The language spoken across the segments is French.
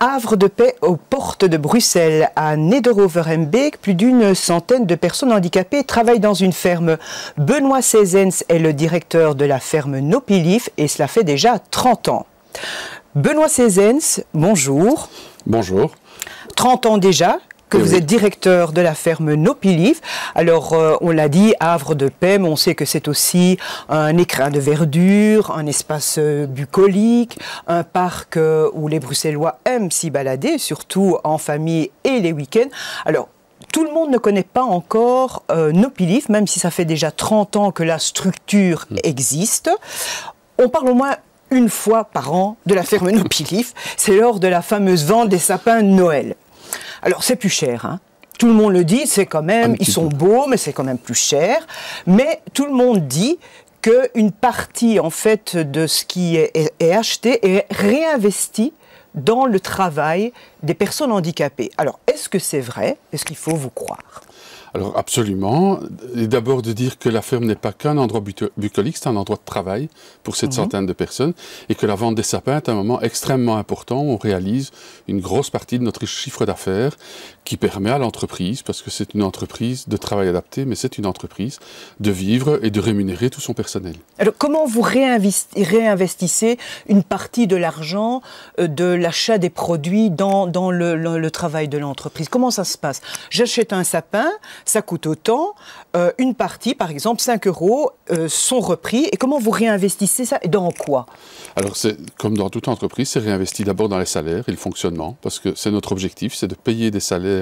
havre de paix aux portes de Bruxelles. À Nederoverenbeek, plus d'une centaine de personnes handicapées travaillent dans une ferme. Benoît Sezens est le directeur de la ferme Nopilif et cela fait déjà 30 ans. Benoît Sezens, bonjour. Bonjour. 30 ans déjà, que eh vous êtes directeur de la ferme Nopilif. Alors, euh, on l'a dit, Havre de Paix, mais on sait que c'est aussi un écrin de verdure, un espace euh, bucolique, un parc euh, où les Bruxellois aiment s'y balader, surtout en famille et les week-ends. Alors, tout le monde ne connaît pas encore Nopilif, même si ça fait déjà 30 ans que la structure hmm. existe. On parle au moins une fois par an de la ferme Nopilif. C'est lors de la fameuse vente des sapins de Noël. Alors c'est plus cher, hein. Tout le monde le dit, c'est quand même, ils sont beaux, mais c'est quand même plus cher. Mais tout le monde dit qu'une partie, en fait, de ce qui est, est acheté est réinvestie dans le travail des personnes handicapées. Alors, est-ce que c'est vrai Est-ce qu'il faut vous croire alors absolument. D'abord de dire que la ferme n'est pas qu'un endroit bucolique, c'est un endroit de travail pour cette mhm. centaine de personnes et que la vente des sapins est un moment extrêmement important. Où on réalise une grosse partie de notre chiffre d'affaires qui permet à l'entreprise, parce que c'est une entreprise de travail adapté, mais c'est une entreprise, de vivre et de rémunérer tout son personnel. Alors comment vous réinvestissez une partie de l'argent euh, de l'achat des produits dans, dans le, travail de l'entreprise Comment ça se passe J'achète un sapin, ça coûte autant, euh, une partie, par exemple 5 euros, euh, sont repris, et comment vous réinvestissez ça et dans quoi Alors c'est comme dans toute entreprise, c'est réinvesti d'abord dans les salaires et le fonctionnement, parce que c'est notre objectif, c'est de payer des salaires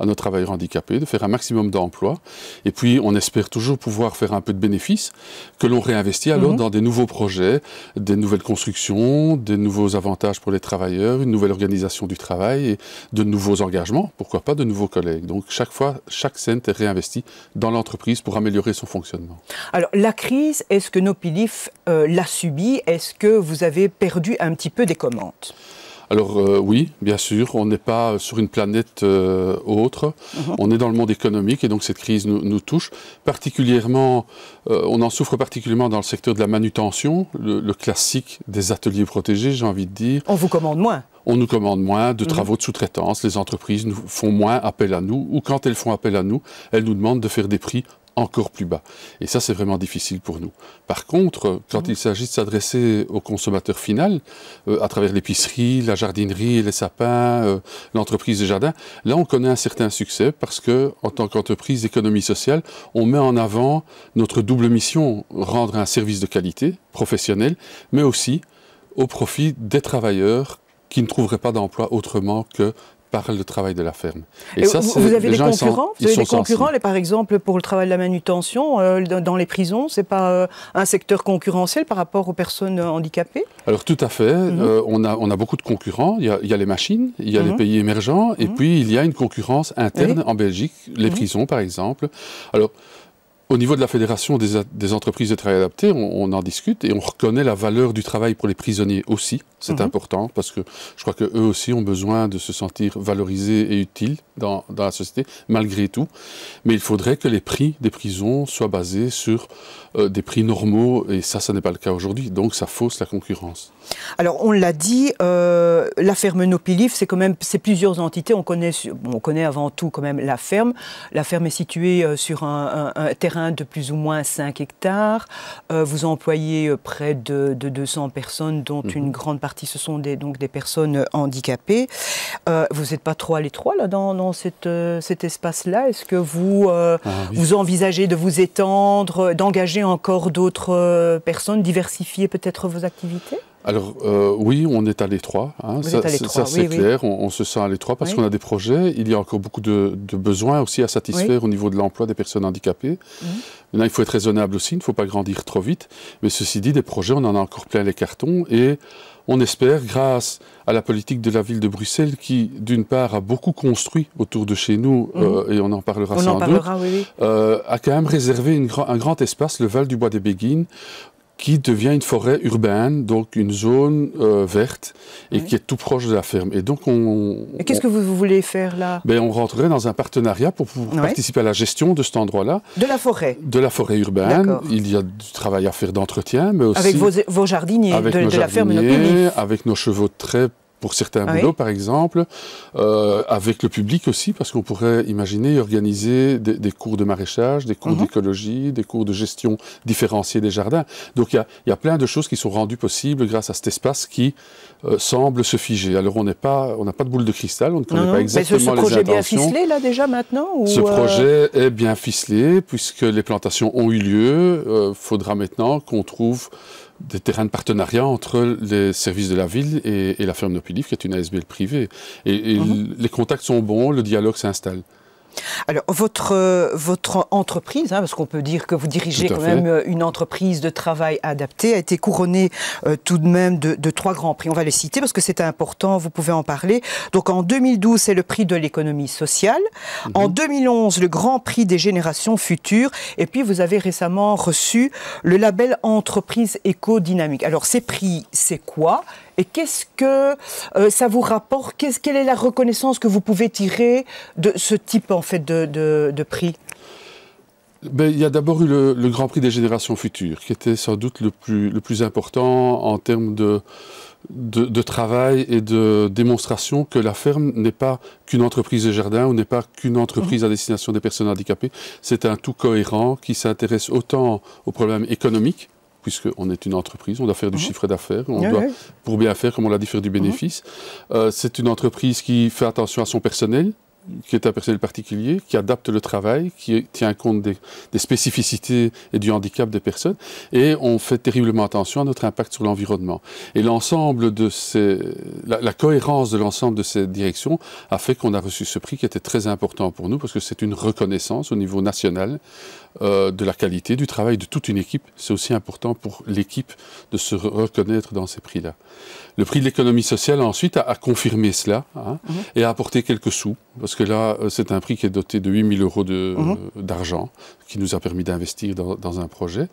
à nos travailleurs handicapés, de faire un maximum d'emplois. Et puis, on espère toujours pouvoir faire un peu de bénéfices que l'on réinvestit alors mhm. dans des nouveaux projets, des nouvelles constructions, des nouveaux avantages pour les travailleurs, une nouvelle organisation du travail et de nouveaux engagements, pourquoi pas de nouveaux collègues. Donc, chaque fois, chaque cent est réinvesti dans l'entreprise pour améliorer son fonctionnement. Alors, la crise, est-ce que Nopilif euh, l'a subie Est-ce que vous avez perdu un petit peu des commandes alors euh, oui, bien sûr, on n'est pas sur une planète euh, autre, uh-huh. on est dans le monde économique et donc cette crise nous, touche. Particulièrement, euh, on en souffre particulièrement dans le secteur de la manutention, le, classique des ateliers protégés, j'ai envie de dire. On vous commande moins on nous commande moins de mhm. travaux de sous-traitance, les entreprises nous font moins appel à nous, ou quand elles font appel à nous, elles nous demandent de faire des prix encore plus bas. Et ça, c'est vraiment difficile pour nous. Par contre, quand mmh. il s'agit de s'adresser au consommateur final, euh, à travers l'épicerie, la jardinerie, les sapins, euh, l'entreprise de jardin, là, on connaît un certain succès parce que, en tant qu'entreprise d'économie sociale, on met en avant notre double mission, rendre un service de qualité, professionnel, mais aussi au profit des travailleurs qui ne trouveraient pas d'emploi autrement que par de travail de la ferme. Et, ça, vous avez des concurrents concurrents, par exemple, pour le travail de la manutention, euh, dans les prisons, ce n'est pas euh, un secteur concurrentiel par rapport aux personnes handicapées Alors tout à fait, mhm. euh, on, a, on a beaucoup de concurrents, il y a, les machines, il y a les mhm. pays émergents, et mhm. puis il y a une concurrence interne en Belgique, les prisons par exemple. Alors au niveau de la Fédération des, entreprises de travail adapté, on, en discute et on reconnaît la valeur du travail pour les prisonniers aussi. C'est mhm. important parce que je crois qu'eux aussi ont besoin de se sentir valorisés et utiles dans, la société, malgré tout. Mais il faudrait que les prix des prisons soient basés sur euh, des prix normaux et ça, ça n'est pas le cas aujourd'hui. Donc ça fausse la concurrence. Alors on l'a dit, euh, la ferme Nopilif, c'est quand même c'est plusieurs entités. On connaît, on connaît avant tout quand même la ferme. La ferme est située euh, sur un terrain de plus ou moins 5 hectares. Euh, vous employez euh, près de, 200 personnes, dont mhm. une grande partie ce sont des, donc des personnes euh, handicapées. vous n'êtes pas trop à l'étroit là, dans, cet espace-là Est-ce que vous, ah vous envisagez de vous étendre, d'engager encore d'autres personnes, diversifier peut-être vos activités alors euh, oui, on est à l'étroit, hein, ça, c'est clair, On, se sent à l'étroit parce qu'on a des projets, il y a encore beaucoup de, besoins aussi à satisfaire au niveau de l'emploi des personnes handicapées. Mhm. Maintenant, il faut être raisonnable aussi, il ne faut pas grandir trop vite, mais ceci dit, des projets, on en a encore plein les cartons et on espère, grâce à la politique de la ville de Bruxelles, qui d'une part a beaucoup construit autour de chez nous, mhm. euh, et on en parlera sans doute, euh, a quand même réservé un grand espace, le Val du Bois des Béguines, qui devient une forêt urbaine, donc une zone euh, verte, et qui est tout proche de la ferme. Et donc on... qu'est-ce que vous, voulez faire là ben, On rentrerait dans un partenariat pour, participer à la gestion de cet endroit-là. De la forêt De la forêt urbaine. Il y a du travail à faire d'entretien, mais aussi... Avec vos, jardiniers, de, nos de la ferme. Avec nos chevaux très pour certains ah boulots, par exemple, euh, avec le public aussi, parce qu'on pourrait imaginer organiser des, cours de maraîchage, des cours mhm. d'écologie, des cours de gestion différenciée des jardins. Donc il y, y a, plein de choses qui sont rendues possibles grâce à cet espace qui euh, semble se figer. Alors on n'est pas, on n'a pas de boule de cristal, on ne connaît pas exactement Mais ce, ce projet est bien ficelé là déjà maintenant Ce euh, projet est bien ficelé puisque les plantations ont eu lieu. Il faudra maintenant qu'on trouve des terrains de partenariat entre les services de la ville et, la ferme Nopilif, qui est une ASBL privée. Et, mhm. les contacts sont bons, le dialogue s'installe. Alors, votre, euh, votre entreprise, hein, parce qu'on peut dire que vous dirigez quand même euh, une entreprise de travail adaptée, a été couronnée euh, tout de même de, trois grands prix. On va les citer parce que c'est important, vous pouvez en parler. Donc, en 2012, c'est le prix de l'économie sociale. Mhm. En 2011, le grand prix des générations futures. Et puis, vous avez récemment reçu le label entreprise éco-dynamique. Alors, ces prix, c'est quoi et qu'est-ce que euh, ça vous rapporte Quelle est la reconnaissance que vous pouvez tirer de ce type en fait de, prix ben, il y a d'abord eu le, Grand Prix des générations futures, qui était sans doute le plus, le plus important en termes de, de, de, travail et de démonstration que la ferme n'est pas qu'une entreprise de jardin ou n'est pas qu'une entreprise à destination des personnes handicapées. C'est un tout cohérent qui s'intéresse autant aux problèmes économiques puisqu'on est une entreprise, on doit faire du mhm. chiffre d'affaires, on doit, pour bien faire, comme on l'a dit, faire du bénéfice. Mhm. Euh, c'est une entreprise qui fait attention à son personnel, qui est un personnel particulier, qui adapte le travail, qui tient compte des, spécificités et du handicap des personnes, et on fait terriblement attention à notre impact sur l'environnement. Et l'ensemble de ces, la, cohérence de l'ensemble de ces directions a fait qu'on a reçu ce prix qui était très important pour nous, parce que c'est une reconnaissance au niveau national euh, de la qualité du travail de toute une équipe. C'est aussi important pour l'équipe de se reconnaître dans ces prix-là. Le prix de l'économie sociale ensuite a, confirmé cela hein, mhm. et a apporté quelques sous, parce que là, euh, c'est un prix qui est doté de 8000 euros mhm. d'argent, qui nous a permis d'investir dans, un projet.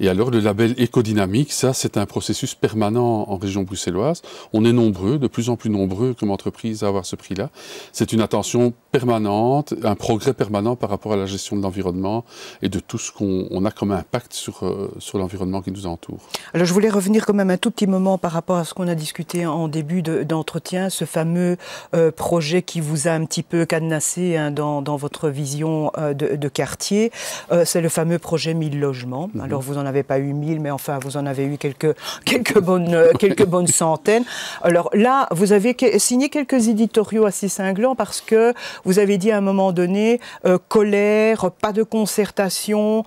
Et alors, le label écodynamique, ça, c'est un processus permanent en région bruxelloise. On est nombreux, de plus en plus nombreux comme entreprise à avoir ce prix-là. C'est une attention permanente, un progrès permanent par rapport à la gestion de l'environnement et de tout ce qu'on a comme impact sur, euh, sur l'environnement qui nous entoure. Alors, je voulais revenir quand même un tout petit moment par rapport à ce qu'on a discuté en début d'entretien, ce fameux euh, projet qui vous a un petit peu cadenassé hein, dans, dans, votre vision euh, de, quartier, euh, c'est le fameux projet 1000 logements. Mhm. Alors vous n'en avez pas eu 1000, mais enfin vous en avez eu quelques, quelques, bonnes, euh, quelques bonnes centaines. Alors là, vous avez signé quelques éditoriaux assez cinglants parce que vous avez dit à un moment donné colère, pas de concertation,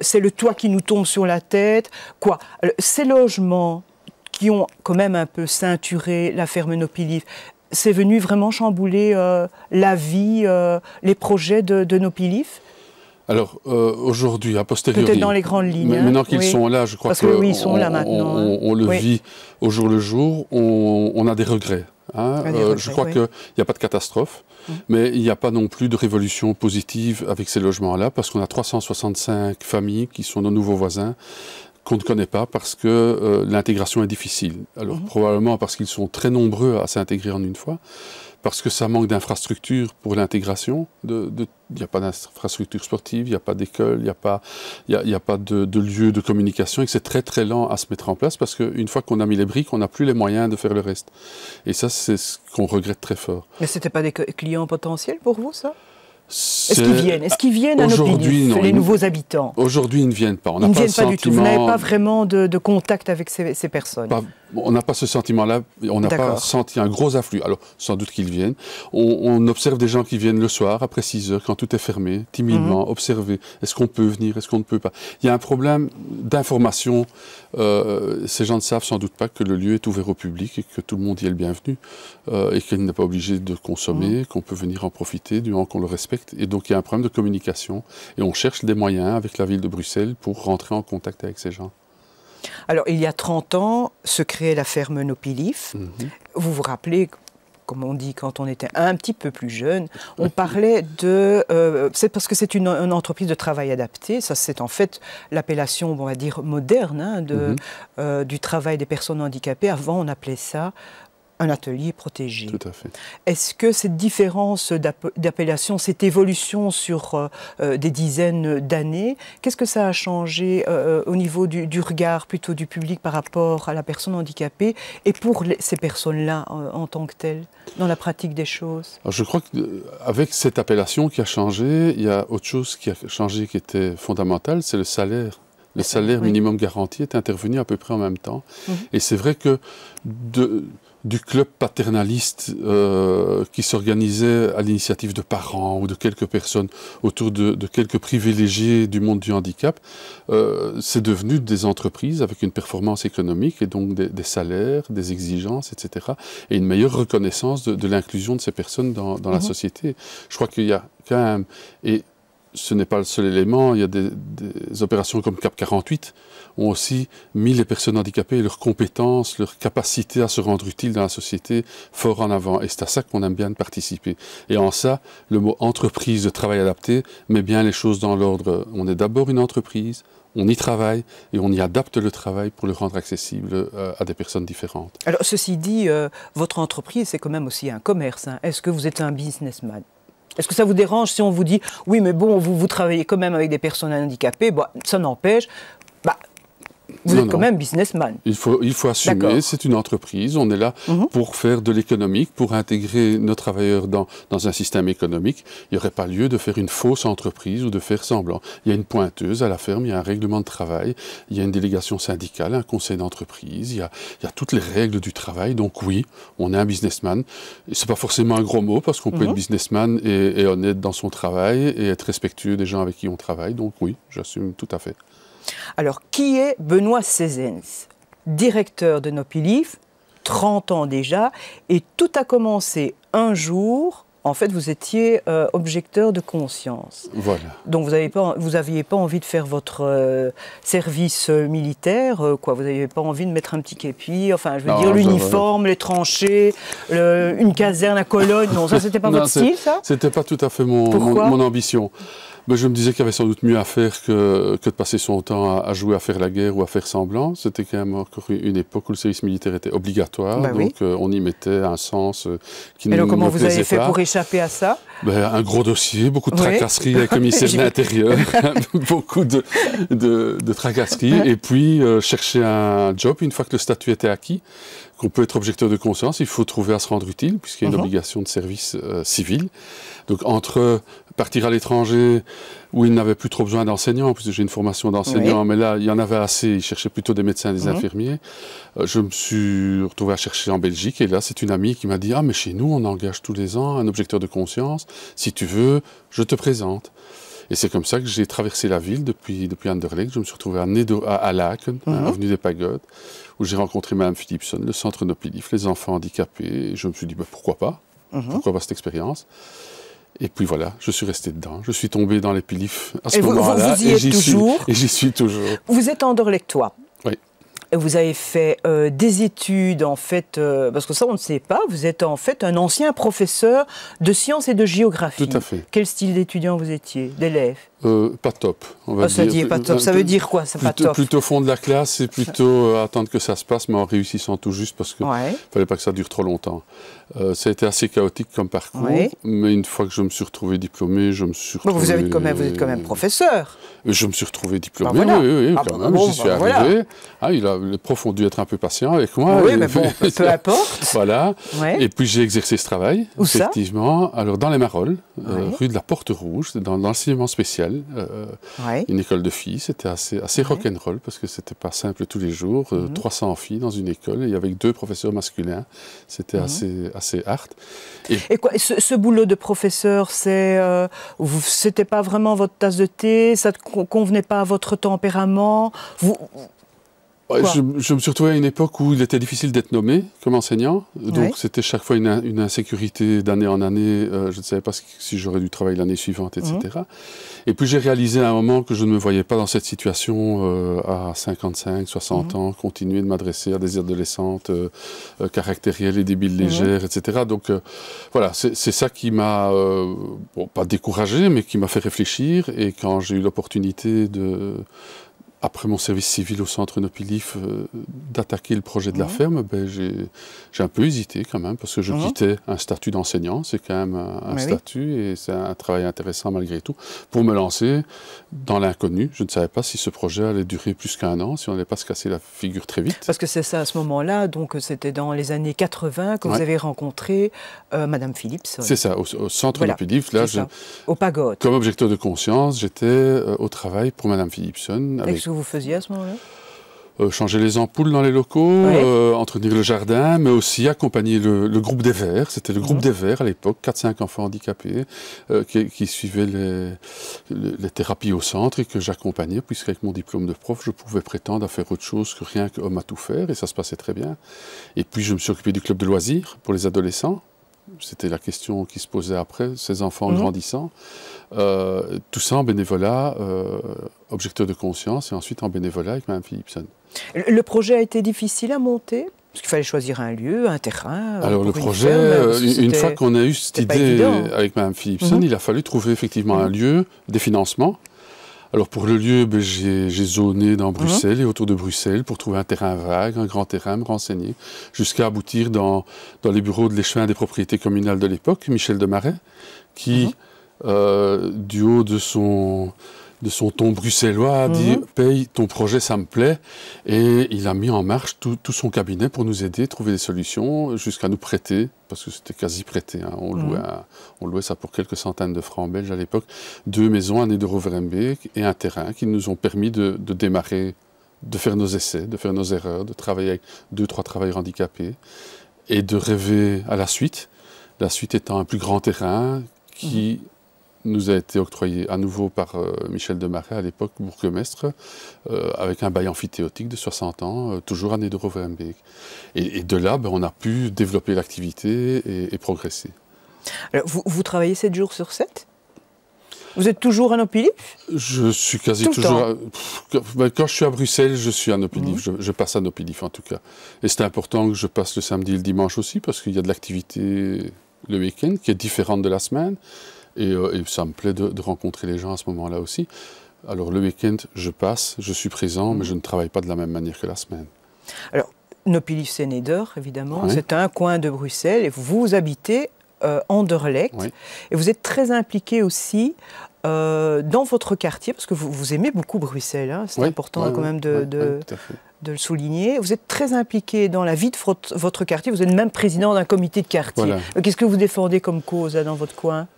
c'est le toit qui nous tombe sur la tête. Quoi Ces logements, qui ont quand même un peu ceinturé la ferme Monopolive c'est venu vraiment chambouler euh, la vie, euh, les projets de, nos pilifs alors euh, aujourd'hui, a posteriori, peut-être dans les grandes lignes. maintenant qu'ils sont là, je crois Parce que, oui, ils sont là maintenant. On, le vit au jour le jour. On, a des regrets. Hein. Ah, je crois qu'il n'y a pas de catastrophe, hum. mais il n'y a pas non plus de révolution positive avec ces logements-là, parce qu'on a 365 familles qui sont nos nouveaux voisins qu'on ne connaît pas parce que euh, l'intégration est difficile. Alors mhm. probablement parce qu'ils sont très nombreux à s'intégrer en une fois, parce que ça manque d'infrastructures pour l'intégration. Il de, n'y a pas d'infrastructure sportive, il n'y a pas d'école, il n'y a pas, a pas de, de, lieu de communication et que c'est très très lent à se mettre en place parce qu'une fois qu'on a mis les briques, on n'a plus les moyens de faire le reste. Et ça, c'est ce qu'on regrette très fort. Mais ce n'était pas des clients potentiels pour vous, ça est-ce qu'ils viennent Est-ce qu'ils viennent à nos les nouveaux habitants Aujourd'hui, ils ne viennent pas. ils ne viennent pas, du tout. Vous n'avez pas vraiment de, contact avec ces, personnes on n'a pas ce sentiment-là, on n'a pas senti un gros afflux. Alors, sans doute qu'ils viennent. On, observe des gens qui viennent le soir, après 6 heures, quand tout est fermé, timidement, mhm. observer. Est-ce qu'on peut venir Est-ce qu'on ne peut pas Il y a un problème d'information. Euh, ces gens ne savent sans doute pas que le lieu est ouvert au public et que tout le monde y est le bienvenu euh, et qu'il n'est pas obligé de consommer, mhm. qu'on peut venir en profiter du moment qu'on le respecte. Et donc, il y a un problème de communication et on cherche des moyens avec la ville de Bruxelles pour rentrer en contact avec ces gens. Alors, il y a 30 ans, se créait la ferme Nopilif. Mhm. Vous vous rappelez comme on dit quand on était un petit peu plus jeune, on mhm. parlait de... Euh, c'est parce que c'est une, entreprise de travail adapté, ça c'est en fait l'appellation, on va dire, moderne hein, de, mhm. euh, du travail des personnes handicapées. Avant on appelait ça un atelier protégé. Tout à fait. Est-ce que cette différence d'appellation, cette évolution sur euh, euh, des dizaines d'années, qu'est-ce que ça a changé euh, au niveau du, regard plutôt du public par rapport à la personne handicapée et pour ces personnes-là en tant que telles, dans la pratique des choses Je crois qu'avec cette appellation qui a changé, il y a autre chose qui a changé qui était fondamentale, c'est le salaire le salaire minimum garanti est intervenu à peu près en même temps. Mmh. Et c'est vrai que de, du club paternaliste euh, qui s'organisait à l'initiative de parents ou de quelques personnes autour de, quelques privilégiés du monde du handicap, euh, c'est devenu des entreprises avec une performance économique et donc des, salaires, des exigences, etc. et une meilleure reconnaissance de, l'inclusion de ces personnes dans, la mhm. société. Je crois qu'il y a quand même, et ce n'est pas le seul élément. Il y a des, opérations comme CAP 48 ont aussi mis les personnes handicapées, leurs compétences, leur capacité à se rendre utiles dans la société fort en avant. Et c'est à ça qu'on aime bien participer. Et en ça, le mot entreprise de travail adapté met bien les choses dans l'ordre. On est d'abord une entreprise, on y travaille et on y adapte le travail pour le rendre accessible euh, à des personnes différentes. Alors, ceci dit, euh, votre entreprise, c'est quand même aussi un commerce. Hein. Est-ce que vous êtes un businessman est-ce que ça vous dérange si on vous dit oui, mais bon, vous, vous travaillez quand même avec des personnes handicapées, Bon, bah, ça n'empêche, bah, vous êtes quand même businessman. Il faut, il faut assumer, c'est une entreprise, on est là mhm. pour faire de l'économique, pour intégrer nos travailleurs dans, dans un système économique. Il n'y aurait pas lieu de faire une fausse entreprise ou de faire semblant. Il y a une pointeuse à la ferme, il y a un règlement de travail, il y a une délégation syndicale, un conseil d'entreprise, il, y a toutes les règles du travail. Donc oui, on est un businessman. n'est pas forcément un gros mot parce qu'on peut mhm. être businessman et, et honnête dans son travail et être respectueux des gens avec qui on travaille. Donc oui, j'assume tout à fait. Alors, qui est Benoît Cézens Directeur de Nopilif, 30 ans déjà, et tout a commencé un jour. En fait, vous étiez euh, objecteur de conscience. Voilà. Donc, vous n'aviez pas, envie de faire votre euh, service euh, militaire, quoi. Vous n'aviez pas envie de mettre un petit képi, enfin, je veux dire, l'uniforme, les tranchées, une caserne à colonne. Non, ça, c'était pas votre style, ça C'était pas tout à fait mon ambition ben, Je me disais qu'il y avait sans doute mieux à faire que, que de passer son temps à, jouer à faire la guerre ou à faire semblant. C'était quand même encore une époque où le service militaire était obligatoire, ben donc euh, on y mettait un sens euh, qui ne nous, pas. Et donc comment vous avez fait pour échapper à ça ben, Un gros dossier, beaucoup de tracasseries avec le ministère de l'Intérieur, beaucoup de, de, de tracasseries, et puis euh, chercher un job une fois que le statut était acquis qu'on peut être objecteur de conscience, il faut trouver à se rendre utile, puisqu'il y a une uh-huh. obligation de service civil. Donc entre partir à l'étranger où il n'avait plus trop besoin d'enseignants, puisque j'ai une formation d'enseignant, mais là, il y en avait assez. il cherchait plutôt des médecins, des mhm. infirmiers. Euh, je me suis retrouvé à chercher en Belgique, et là, c'est une amie qui m'a dit, ah, mais chez nous, on engage tous les ans un objecteur de conscience. Si tu veux, je te présente. Et c'est comme ça que j'ai traversé la ville depuis, depuis Anderlecht. Je me suis retrouvé à, Nedo, à, à mhm. avenue des Pagodes, où j'ai rencontré Mme Philipson, le centre Nopilif, les enfants handicapés. Et je me suis dit, bah, pourquoi pas mhm. Pourquoi pas cette expérience et puis voilà, je suis resté dedans. Je suis tombé dans les à ce moment-là. Et j'y suis, toujours. Vous êtes andorlectois. Oui. Et vous avez fait euh, des études, en fait, euh, parce que ça, on ne sait pas. Vous êtes en fait un ancien professeur de sciences et de géographie. Tout à fait. Quel style d'étudiant vous étiez, d'élève euh, pas top. On va oh, ça dire. Ça veut dire quoi, ça pas top Plutôt fond de la classe et plutôt euh, attendre que ça se passe, mais en réussissant tout juste parce qu'il ne fallait pas que ça dure trop longtemps. Euh, ça a été assez chaotique comme parcours, mais une fois que je me suis retrouvé diplômé, je me suis retrouvé... vous, avez quand même, vous êtes quand même professeur Je me suis retrouvé diplômé, bah, oui, oui, ah, quand bah, même, j'y bah, suis arrivé. Ah, il a, les profs ont dû être un peu patient avec moi. Oui, mais bon, peu importe. voilà, et puis j'ai exercé ce travail, Où effectivement. Alors dans les Marolles, rue de la Porte Rouge, dans l'enseignement spécial. Euh, une école de filles. C'était assez, assez rock and rock'n'roll parce que c'était pas simple tous les jours. 300 euh, mhm. filles dans une école et avec deux professeurs masculins. C'était mhm. assez, assez hard. Et, quoi, ce, boulot de professeur, c'est, euh, c'était pas vraiment votre tasse de thé, ça convenait pas à votre tempérament. Vous, je, me suis retrouvé à une époque où il était difficile d'être nommé comme enseignant. Donc, c'était chaque fois une, insécurité d'année en année. Euh, je ne savais pas si j'aurais du travail l'année suivante, etc. Mhm. Et puis, j'ai réalisé à un moment que je ne me voyais pas dans cette situation euh, à 55, 60 mhm. ans, continuer de m'adresser à des adolescentes euh, caractérielles et débiles légères, etc. Donc, voilà, c'est ça qui m'a, bon, pas découragé, mais qui m'a fait réfléchir. Et quand j'ai eu l'opportunité de après mon service civil au centre Nopilif, euh, d'attaquer le projet de la mmh. ferme, ben, j'ai un peu hésité quand même, parce que je mmh. quittais un statut d'enseignant, c'est quand même un, statut et c'est un travail intéressant malgré tout, pour me lancer dans l'inconnu. Je ne savais pas si ce projet allait durer plus qu'un an, si on n'allait pas se casser la figure très vite. Parce que c'est ça, à ce moment-là, donc c'était dans les années 80 que vous avez rencontré Mme euh, Madame Philips. C'est ça, au, centre Nopilif, là, au Pagode. Comme objecteur de conscience, j'étais euh, au travail pour Madame Philipson, avec vous faisiez à ce moment-là euh, changer les ampoules dans les locaux, euh, entretenir le jardin, mais aussi accompagner le, groupe des Verts. C'était le groupe mhm. des Verts à l'époque, 4-5 enfants handicapés euh, qui, suivaient les, les, thérapies au centre et que j'accompagnais, puisqu'avec mon diplôme de prof, je pouvais prétendre à faire autre chose que rien qu'homme à tout faire, et ça se passait très bien. Et puis je me suis occupé du club de loisirs pour les adolescents c'était la question qui se posait après, ces enfants mhm. grandissant, euh, tout ça en bénévolat, euh, objecteur de conscience, et ensuite en bénévolat avec Mme Philipson. Le projet a été difficile à monter parce qu'il fallait choisir un lieu, un terrain. Euh, Alors le projet, une, fois qu'on a eu cette idée avec Mme Philipson, mhm. il a fallu trouver effectivement un mhm. lieu, des financements, alors pour le lieu, ben, j'ai zoné dans mhm. Bruxelles et autour de Bruxelles pour trouver un terrain vague, un grand terrain, me renseigner, jusqu'à aboutir dans, dans les bureaux de l'échevin des propriétés communales de l'époque, Michel de qui, mhm. euh, du haut de son de son ton bruxellois, a dit mhm. paye ton projet, ça me plaît. Et il a mis en marche tout, son cabinet pour nous aider, trouver des solutions, jusqu'à nous prêter, parce que c'était quasi prêté. Hein. On, louait mhm. on ça pour quelques centaines de francs belges à l'époque, deux maisons un à Nederoverenbeek et un terrain qui nous ont permis de, de démarrer, de faire nos essais, de faire nos erreurs, de travailler avec deux, trois travailleurs handicapés et de rêver à la suite. La suite étant un plus grand terrain qui mhm nous a été octroyé à nouveau par euh, Michel Demaret, à l'époque bourgmestre, euh, avec un bail amphithéotique de 60 ans, euh, toujours à de Et, et de là, ben, on a pu développer l'activité et, progresser. Alors, vous, travaillez 7 jours sur 7 vous êtes toujours à Nopilif Je suis quasi toujours. Ben, quand je suis à Bruxelles, je suis à Nopilif. Mmh. Je, je, passe à Nopilif en tout cas. Et c'est important que je passe le samedi et le dimanche aussi parce qu'il y a de l'activité le week-end qui est différente de la semaine. Euh, et, ça me plaît de, rencontrer les gens à ce moment-là aussi. Alors le week-end, je passe, je suis présent, mais mhm. je ne travaille pas de la même manière que la semaine. Alors, Nopilif Seneder, évidemment, c'est un coin de Bruxelles, et vous habitez euh, Anderlecht, et vous êtes très impliqué aussi euh, dans votre quartier, parce que vous, vous aimez beaucoup Bruxelles, hein. c'est important quand même de, le souligner. Vous êtes très impliqué dans la vie de votre quartier, vous êtes même président d'un comité de quartier. Euh, qu'est-ce que vous défendez comme cause dans votre coin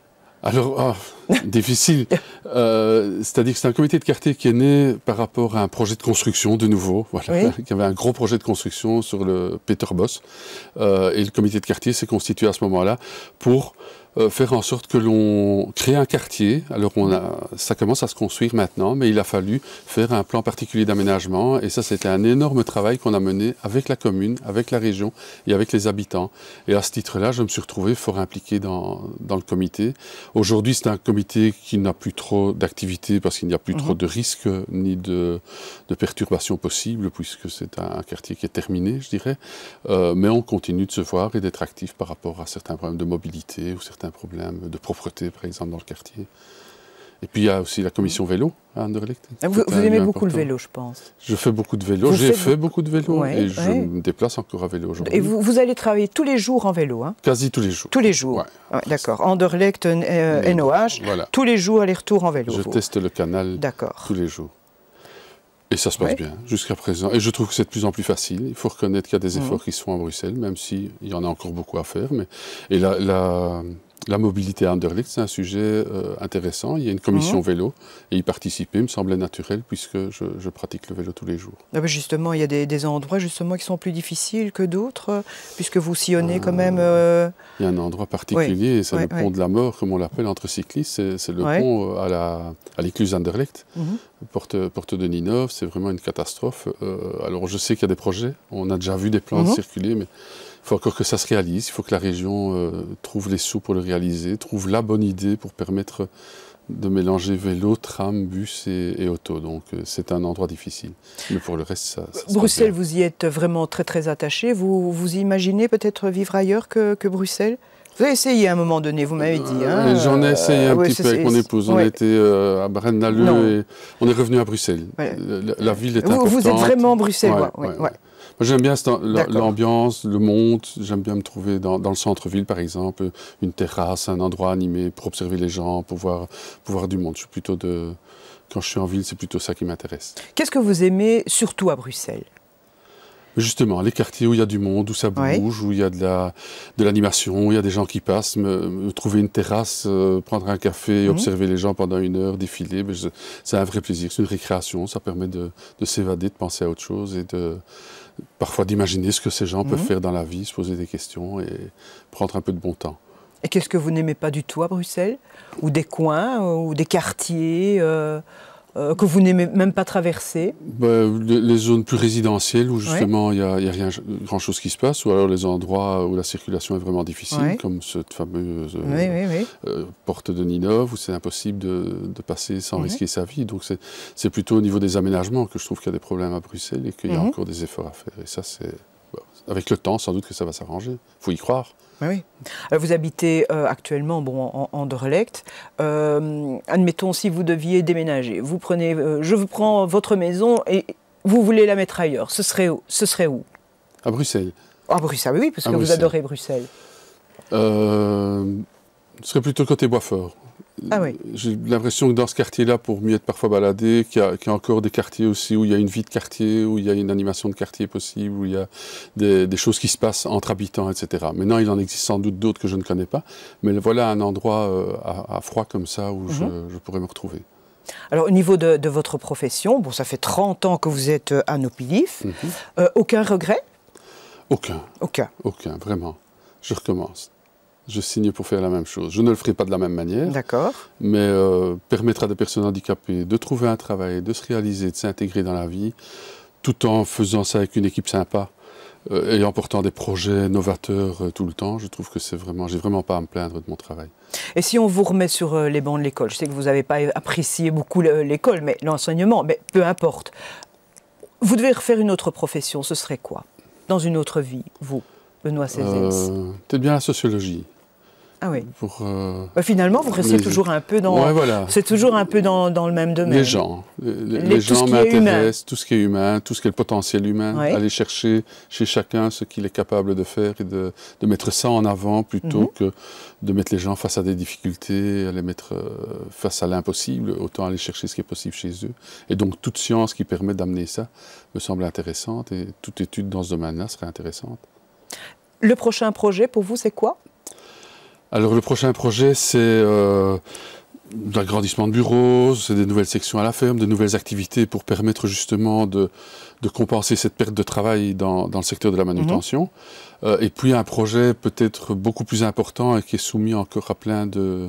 alors, ah, difficile. Euh, c'est-à-dire que c'est un comité de quartier qui est né par rapport à un projet de construction, de nouveau, voilà, qui avait un gros projet de construction sur le Peterbos. Euh, et le comité de quartier s'est constitué à ce moment-là pour euh, faire en sorte que l'on crée un quartier. Alors on a, ça commence à se construire maintenant, mais il a fallu faire un plan particulier d'aménagement. Et ça, c'était un énorme travail qu'on a mené avec la commune, avec la région et avec les habitants. Et à ce titre-là, je me suis retrouvé fort impliqué dans, dans le comité. Aujourd'hui, c'est un comité qui n'a plus trop d'activité parce qu'il n'y a plus trop mhm. de risques ni de, de perturbations possibles, puisque c'est un, quartier qui est terminé, je dirais. Euh, mais on continue de se voir et d'être actif par rapport à certains problèmes de mobilité ou certains un problème de propreté, par exemple, dans le quartier. Et puis il y a aussi la commission vélo à Anderlecht. Ah, vous, aimez beaucoup le vélo, je pense. Je fais beaucoup de vélo, j'ai fait beaucoup de vélo et je me déplace encore à vélo aujourd'hui. Et vous, vous, allez travailler tous les jours en vélo hein Quasi tous les jours. Tous les jours. D'accord. Anderlecht, et euh, NOH, tous les jours aller-retour en vélo. Je teste le canal tous les jours. Et ça se passe bien jusqu'à présent. Et je trouve que c'est de plus en plus facile. Il faut reconnaître qu'il y a des mhm. efforts qui se font à Bruxelles, même s'il y en a encore beaucoup à faire. Mais... Et la, la la mobilité à Anderlecht, c'est un sujet euh, intéressant. Il y a une commission mhm. vélo et y participer me semblait naturel puisque je, pratique le vélo tous les jours. Ah bah justement, il y a des, endroits justement qui sont plus difficiles que d'autres puisque vous sillonnez quand même. Euh, euh, il y a un endroit particulier, c'est le pont de la mort, comme on l'appelle entre cyclistes. C'est le pont à l'écluse à Anderlecht, mhm. porte, porte de Ninov. C'est vraiment une catastrophe. alors je sais qu'il y a des projets, on a déjà vu des plans mhm. circuler, mais il faut encore que ça se réalise, il faut que la région euh, trouve les sous pour le réaliser, trouve la bonne idée pour permettre de mélanger vélo, tram, bus et, auto. Donc euh, c'est un endroit difficile. Mais pour le reste, ça. Bruxelles, vous y êtes vraiment très très attaché. Vous, vous imaginez peut-être vivre ailleurs que, Bruxelles vous avez essayé à un moment donné, vous m'avez dit. Hein. Euh, j'en ai essayé un petit peu avec mon épouse. On était à Braine-l'Alleud et on est revenu à Bruxelles. La, ville est vous, importante. Vous êtes vraiment bruxellois. J'aime bien l'ambiance, le monde. J'aime bien me trouver dans, le centre-ville, par exemple, une terrasse, un endroit animé pour observer les gens, pour voir, du monde. Je suis plutôt de. Quand je suis en ville, c'est plutôt ça qui m'intéresse. Qu'est-ce que vous aimez surtout à Bruxelles Justement, les quartiers où il y a du monde, où ça bouge, où il y a de l'animation, la, de où il y a des gens qui passent, me, trouver une terrasse, euh, prendre un café, mhm. observer les gens pendant une heure, défiler, ben, c'est un vrai plaisir, c'est une récréation, ça permet de, de s'évader, de penser à autre chose et de, parfois d'imaginer ce que ces gens peuvent mhm. faire dans la vie, se poser des questions et prendre un peu de bon temps. Et qu'est-ce que vous n'aimez pas du tout à Bruxelles Ou des coins, ou des quartiers, euh, euh, que vous n'aimez même pas traverser bah, les, zones plus résidentielles où justement il n'y a, rien, grand chose qui se passe, ou alors les endroits où la circulation est vraiment difficile, comme cette fameuse euh, euh, porte de Ninov où c'est impossible de, passer sans risquer sa vie. Donc c'est plutôt au niveau des aménagements que je trouve qu'il y a des problèmes à Bruxelles et qu'il y a mhm. encore des efforts à faire. Et ça c'est avec le temps, sans doute que ça va s'arranger. Il faut y croire. Oui. Alors euh, vous habitez euh, actuellement bon, en, de Anderlecht. Euh, admettons, si vous deviez déménager, vous prenez, je vous prends votre maison et vous voulez la mettre ailleurs. Ce serait où, À Bruxelles. À ah, Bruxelles, oui, parce que vous adorez Bruxelles. ce serait plutôt côté Boisfort. Ah J'ai l'impression que dans ce quartier-là, pour mieux être parfois baladé, qu'il y, a encore des quartiers aussi où il y a une vie de quartier, où il y a une animation de quartier possible, où il y a des, choses qui se passent entre habitants, etc. Maintenant, il en existe sans doute d'autres que je ne connais pas, mais voilà un endroit euh, à, froid comme ça où mhm. je, pourrais me retrouver. Alors, au niveau de, votre profession, bon, ça fait 30 ans que vous êtes euh, à Nopilif. Mhm. Euh, aucun regret Aucun. Aucun. Aucun, vraiment. Je recommence je signe pour faire la même chose. Je ne le ferai pas de la même manière. D'accord. Mais euh, permettra à des personnes handicapées de trouver un travail, de se réaliser, de s'intégrer dans la vie, tout en faisant ça avec une équipe sympa euh, et en portant des projets novateurs euh, tout le temps, je trouve que c'est vraiment, j'ai vraiment pas à me plaindre de mon travail. Et si on vous remet sur les bancs de l'école, je sais que vous n'avez pas apprécié beaucoup l'école, mais l'enseignement, mais peu importe. Vous devez refaire une autre profession, ce serait quoi Dans une autre vie, vous, Benoît Cézès Peut-être bien la sociologie. Ah Pour, euh, bah, finalement, vous restez toujours un peu dans. C'est toujours un peu dans, le même domaine. Les gens. Les, gens m'intéressent, tout ce qui est humain, tout ce qui est le potentiel humain. Aller chercher chez chacun ce qu'il est capable de faire et de, mettre ça en avant plutôt mhm. que de mettre les gens face à des difficultés, à les mettre euh, face à l'impossible. Autant aller chercher ce qui est possible chez eux. Et donc, toute science qui permet d'amener ça me semble intéressante et toute étude dans ce domaine-là serait intéressante. Le prochain projet pour vous, c'est quoi alors le prochain projet, c'est euh, l'agrandissement de bureaux, c'est des nouvelles sections à la ferme, de nouvelles activités pour permettre justement de, compenser cette perte de travail dans, le secteur de la manutention. Mhm. Euh, et puis un projet peut-être beaucoup plus important et qui est soumis encore à plein de,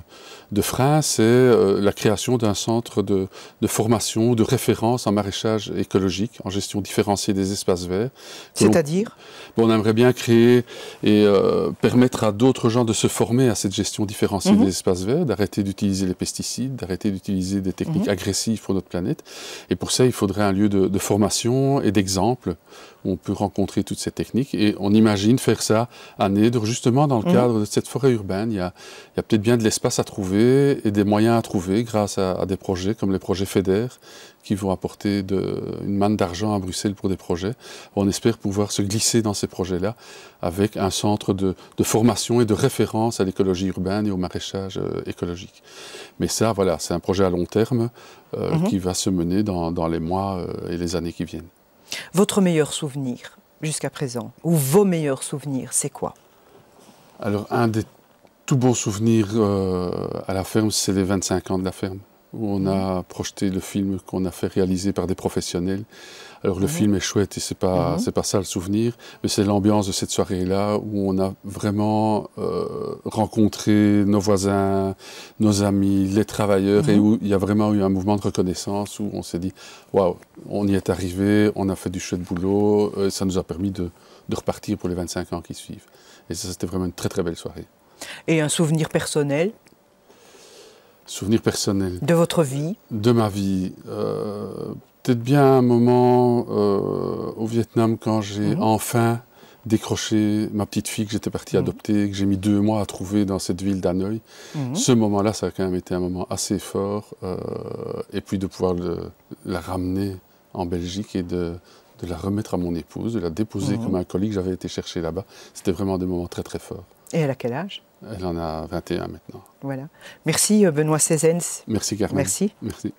de freins, c'est euh, la création d'un centre de, de, formation, de référence en maraîchage écologique, en gestion différenciée des espaces verts. C'est-à-dire on, on aimerait bien créer et euh, permettre à d'autres gens de se former à cette gestion différenciée mhm. des espaces verts, d'arrêter d'utiliser les pesticides, d'arrêter d'utiliser des techniques mhm. agressives pour notre planète. Et pour ça, il faudrait un lieu de, de formation et d'exemple on peut rencontrer toutes ces techniques. Et on imagine faire ça à Néder justement dans le mhm. cadre de cette forêt urbaine. Il y a, peut-être bien de l'espace à trouver et des moyens à trouver grâce à, des projets comme les projets FEDER qui vont apporter de, une manne d'argent à Bruxelles pour des projets. On espère pouvoir se glisser dans ces projets-là avec un centre de, formation et de référence à l'écologie urbaine et au maraîchage euh, écologique. Mais ça, voilà, c'est un projet à long terme euh, mhm. qui va se mener dans, les mois euh, et les années qui viennent. Votre meilleur souvenir jusqu'à présent, ou vos meilleurs souvenirs, c'est quoi Alors, un des tout bons souvenirs euh, à la ferme, c'est les 25 ans de la ferme, où on a projeté le film qu'on a fait réaliser par des professionnels alors le mhm. film est chouette et c'est pas mhm. c'est pas ça le souvenir, mais c'est l'ambiance de cette soirée là où on a vraiment euh, rencontré nos voisins, nos amis, les travailleurs et mhm. où il y a vraiment eu un mouvement de reconnaissance où on s'est dit waouh, on y est arrivé, on a fait du chouette boulot, et ça nous a permis de, repartir pour les 25 ans qui suivent. Et ça c'était vraiment une très très belle soirée. Et un souvenir personnel Souvenir personnel. De votre vie De ma vie. Euh, peut-être bien un moment euh, au Vietnam quand j'ai mhm. enfin décroché ma petite fille que j'étais parti mhm. adopter, que j'ai mis deux mois à trouver dans cette ville d'Hanoï. Mhm. Ce moment-là, ça a quand même été un moment assez fort. Euh, et puis de pouvoir le, la ramener en Belgique et de, la remettre à mon épouse, de la déposer comme un colis que j'avais été chercher là-bas, c'était vraiment des moments très très forts. Et elle a quel âge Elle en a 21 maintenant. Voilà. Merci euh, Benoît Cézens. Merci Carmen. Merci. Merci.